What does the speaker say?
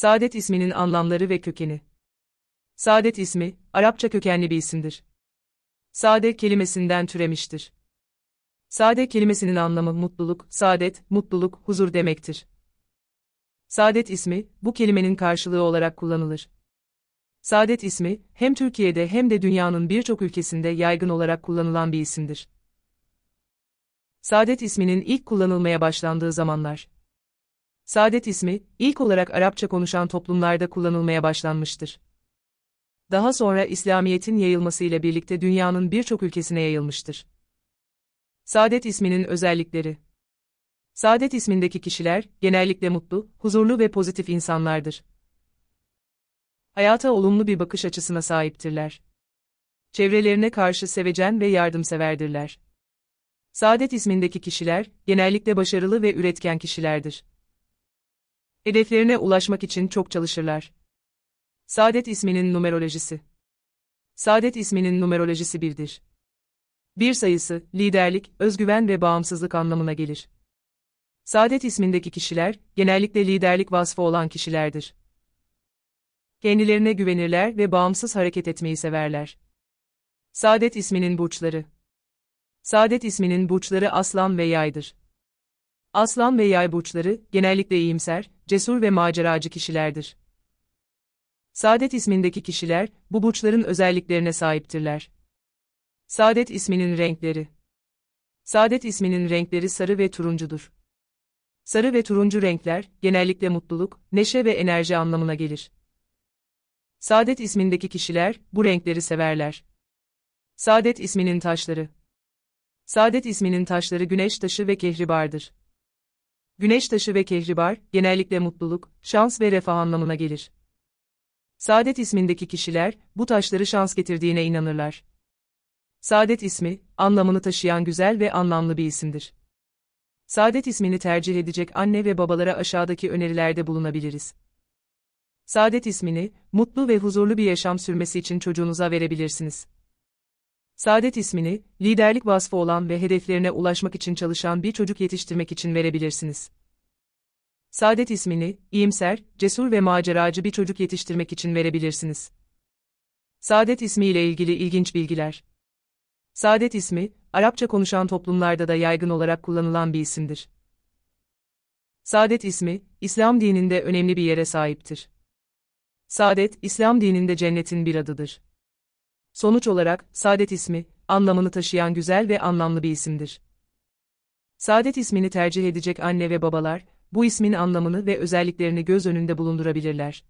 Saadet isminin anlamları ve kökeni. Saadet ismi, Arapça kökenli bir isimdir. Sade kelimesinden türemiştir. Sade kelimesinin anlamı mutluluk, saadet, mutluluk, huzur demektir. Saadet ismi, bu kelimenin karşılığı olarak kullanılır. Saadet ismi, hem Türkiye'de hem de dünyanın birçok ülkesinde yaygın olarak kullanılan bir isimdir. Saadet isminin ilk kullanılmaya başlandığı zamanlar, saadet ismi, ilk olarak Arapça konuşan toplumlarda kullanılmaya başlanmıştır. Daha sonra İslamiyet'in yayılmasıyla birlikte dünyanın birçok ülkesine yayılmıştır. Saadet isminin özellikleri Saadet ismindeki kişiler, genellikle mutlu, huzurlu ve pozitif insanlardır. Hayata olumlu bir bakış açısına sahiptirler. Çevrelerine karşı sevecen ve yardımseverdirler. Saadet ismindeki kişiler, genellikle başarılı ve üretken kişilerdir. Hedeflerine ulaşmak için çok çalışırlar. Saadet isminin numerolojisi Saadet isminin numerolojisi birdir. Bir sayısı, liderlik, özgüven ve bağımsızlık anlamına gelir. Saadet ismindeki kişiler, genellikle liderlik vasfı olan kişilerdir. Kendilerine güvenirler ve bağımsız hareket etmeyi severler. Saadet isminin burçları Saadet isminin burçları aslan ve yaydır. Aslan ve yay burçları, genellikle iyimser, cesur ve maceracı kişilerdir. Saadet ismindeki kişiler, bu burçların özelliklerine sahiptirler. Saadet isminin renkleri Saadet isminin renkleri sarı ve turuncudur. Sarı ve turuncu renkler, genellikle mutluluk, neşe ve enerji anlamına gelir. Saadet ismindeki kişiler, bu renkleri severler. Saadet isminin taşları Saadet isminin taşları güneş taşı ve kehribardır güneş taşı ve kehribar, genellikle mutluluk, şans ve refah anlamına gelir. Saadet ismindeki kişiler, bu taşları şans getirdiğine inanırlar. Saadet ismi, anlamını taşıyan güzel ve anlamlı bir isimdir. Saadet ismini tercih edecek anne ve babalara aşağıdaki önerilerde bulunabiliriz. Saadet ismini, mutlu ve huzurlu bir yaşam sürmesi için çocuğunuza verebilirsiniz. Saadet ismini, liderlik vasfı olan ve hedeflerine ulaşmak için çalışan bir çocuk yetiştirmek için verebilirsiniz. Saadet ismini, iyimser, cesur ve maceracı bir çocuk yetiştirmek için verebilirsiniz. Saadet ismiyle ilgili ilginç bilgiler. Saadet ismi, Arapça konuşan toplumlarda da yaygın olarak kullanılan bir isimdir. Saadet ismi, İslam dininde önemli bir yere sahiptir. Saadet, İslam dininde cennetin bir adıdır. Sonuç olarak, saadet ismi, anlamını taşıyan güzel ve anlamlı bir isimdir. Saadet ismini tercih edecek anne ve babalar, bu ismin anlamını ve özelliklerini göz önünde bulundurabilirler.